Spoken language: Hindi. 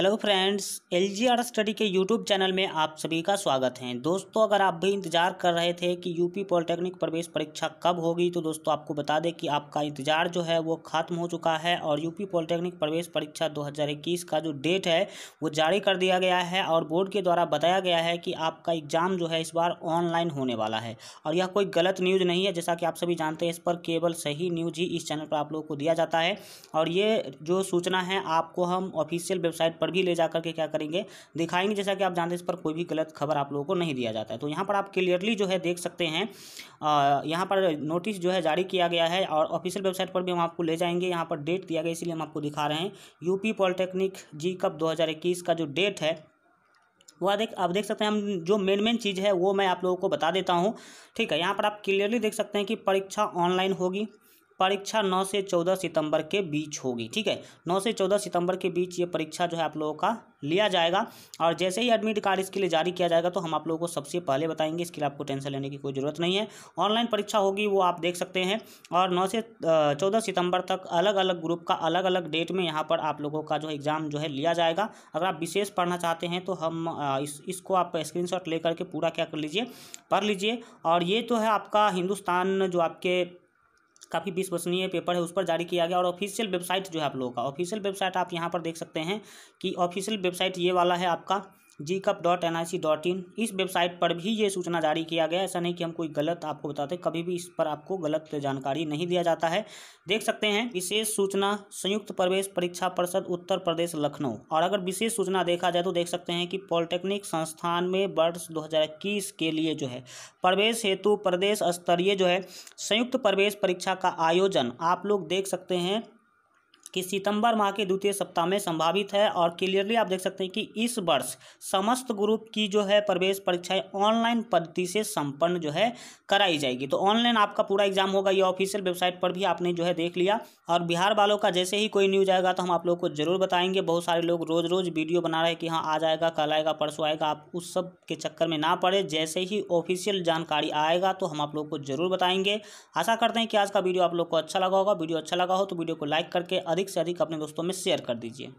hello friends L G R study के यूट्यूब चैनल में आप सभी का स्वागत है दोस्तों अगर आप भी इंतजार कर रहे थे कि यूपी पॉलिटेक्निक प्रवेश परीक्षा कब होगी तो दोस्तों आपको बता दें कि आपका इंतजार जो है वो खत्म हो चुका है और यूपी पॉलिटेक्निक प्रवेश परीक्षा 2021 का जो डेट है वो जारी कर दिया गया है और बोर्ड के द्वारा बताया गया है कि आपका एग्ज़ाम जो है इस बार ऑनलाइन होने वाला है और यह कोई गलत न्यूज़ नहीं है जैसा कि आप सभी जानते हैं इस पर केवल सही न्यूज़ ही इस चैनल पर आप लोगों को दिया जाता है और ये जो सूचना है आपको हम ऑफिशियल वेबसाइट पर पर भी ले जा करके क्या करेंगे दिखाएंगे जैसा कि आप जानते हैं इस पर कोई भी गलत खबर आप लोगों को नहीं दिया जाता है तो यहाँ पर आप क्लियरली जो है देख सकते हैं यहाँ पर नोटिस जो है जारी किया गया है और ऑफिशियल वेबसाइट पर भी हम आपको ले जाएंगे यहाँ पर डेट दिया गया इसलिए हम आपको दिखा रहे हैं यूपी पॉलिटेक्निक जी कप दो का जो डेट है वह देख आप देख सकते हैं हम जो मेन मेन चीज़ है वो मैं आप लोगों को बता देता हूँ ठीक है यहाँ पर आप क्लियरली देख सकते हैं कि परीक्षा ऑनलाइन होगी परीक्षा नौ से चौदह सितंबर के बीच होगी ठीक है नौ से चौदह सितंबर के बीच ये परीक्षा जो है आप लोगों का लिया जाएगा और जैसे ही एडमिट कार्ड इसके लिए जारी किया जाएगा तो हम आप लोगों को सबसे पहले बताएंगे इसके लिए आपको टेंशन लेने की कोई ज़रूरत नहीं है ऑनलाइन परीक्षा होगी वो आप देख सकते हैं और नौ से चौदह सितंबर तक अलग अलग ग्रुप का अलग अलग डेट में यहाँ पर आप लोगों का जो एग्ज़ाम जो है लिया जाएगा अगर आप विशेष पढ़ना चाहते हैं तो हम इस इसको आप स्क्रीन लेकर के पूरा क्या कर लीजिए पढ़ लीजिए और ये तो है आपका हिंदुस्तान जो आपके काफ़ी विश्वसनीय पेपर है उस पर जारी किया गया और ऑफिशियल वेबसाइट जो है आप लोगों का ऑफिशियल वेबसाइट आप यहाँ पर देख सकते हैं कि ऑफिशियल वेबसाइट ये वाला है आपका G cup dot N I C dot in इस वेबसाइट पर भी ये सूचना जारी किया गया ऐसा नहीं कि हम कोई गलत आपको बताते कभी भी इस पर आपको गलत जानकारी नहीं दिया जाता है देख सकते हैं विशेष सूचना संयुक्त प्रवेश परीक्षा परिषद उत्तर प्रदेश लखनऊ और अगर विशेष सूचना देखा जाए तो देख सकते हैं कि पॉलिटेक्निक संस्थान में वर्ष दो के लिए जो है प्रवेश हेतु प्रदेश स्तरीय जो है संयुक्त प्रवेश परीक्षा का आयोजन आप लोग देख सकते हैं कि सितंबर माह के द्वितीय सप्ताह में संभावित है और क्लियरली आप देख सकते हैं कि इस वर्ष समस्त ग्रुप की जो है प्रवेश परीक्षाएं ऑनलाइन पद्धति से संपन्न जो है कराई जाएगी तो ऑनलाइन आपका पूरा एग्जाम होगा ये ऑफिशियल वेबसाइट पर भी आपने जो है देख लिया और बिहार वालों का जैसे ही कोई न्यूज आएगा तो हम आप लोग को जरूर बताएंगे बहुत सारे लोग रोज रोज वीडियो बना रहे कि हाँ आ जाएगा कल आएगा परसों आएगा आप उस सब के चक्कर में ना पड़े जैसे ही ऑफिशियल जानकारी आएगा तो हम आप लोग को जरूर बताएंगे आशा करते हैं कि आज का वीडियो आप लोग को अच्छा लगा होगा वीडियो अच्छा लगा हो तो वीडियो को लाइक करके अधिक अधिक से अधिक अपने दोस्तों में शेयर कर दीजिए